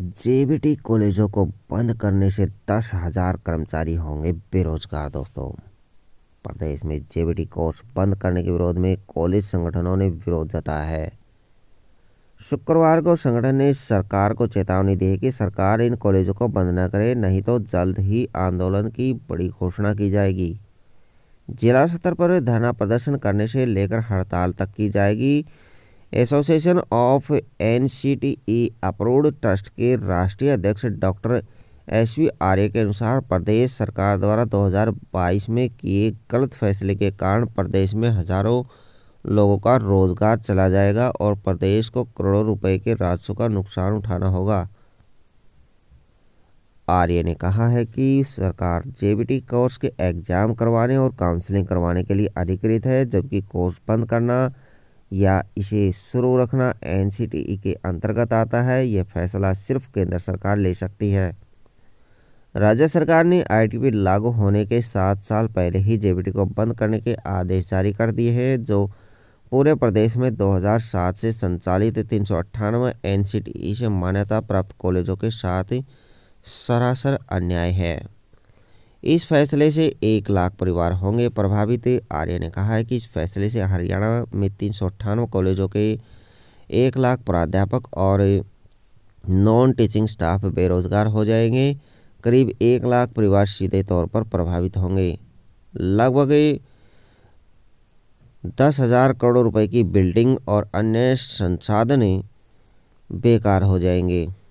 JBT कॉलेजों को बंद करने से दस हजार कर्मचारी होंगे बेरोजगार दोस्तों प्रदेश में जेबीटी कोर्स बंद करने के विरोध में कॉलेज संगठनों ने विरोध जताया है शुक्रवार को संगठन ने सरकार को चेतावनी दी है कि सरकार इन कॉलेजों को बंद न करे नहीं तो जल्द ही आंदोलन की बड़ी घोषणा की जाएगी जिला स्तर पर धरना प्रदर्शन करने से लेकर हड़ताल तक की जाएगी association of an approved trust के राष्ट्रीय अध्यक्ष डॉक्टर एस वी आर्य के अनुसार प्रदेश सरकार द्वारा 2022 में किए गलत फैसले के कारण प्रदेश में हजारों लोगों का रोजगार चला जाएगा और प्रदेश को करोड़ों रुपए के राजस्व का नुकसान उठाना होगा आर्य ने कहा है कि सरकार जेबीटी कोर्स के एग्जाम करवाने और काउंसलिंग करवाने के लिए अधिकृत है जबकि कोर्स बंद करना या इसे शुरू रखना एन के अंतर्गत आता है यह फैसला सिर्फ केंद्र सरकार ले सकती है राज्य सरकार ने आई लागू होने के सात साल पहले ही जे को बंद करने के आदेश जारी कर दिए हैं जो पूरे प्रदेश में 2007 से संचालित तीन सौ अट्ठानवे से मान्यता प्राप्त कॉलेजों के साथ सरासर अन्याय है इस फैसले से एक लाख परिवार होंगे प्रभावित आर्य ने कहा है कि इस फैसले से हरियाणा में तीन सौ अट्ठानवे कॉलेजों के एक लाख प्राध्यापक और नॉन टीचिंग स्टाफ बेरोजगार हो जाएंगे करीब एक लाख परिवार सीधे तौर पर प्रभावित होंगे लगभग दस हज़ार करोड़ रुपए की बिल्डिंग और अन्य संसाधन बेकार हो जाएंगे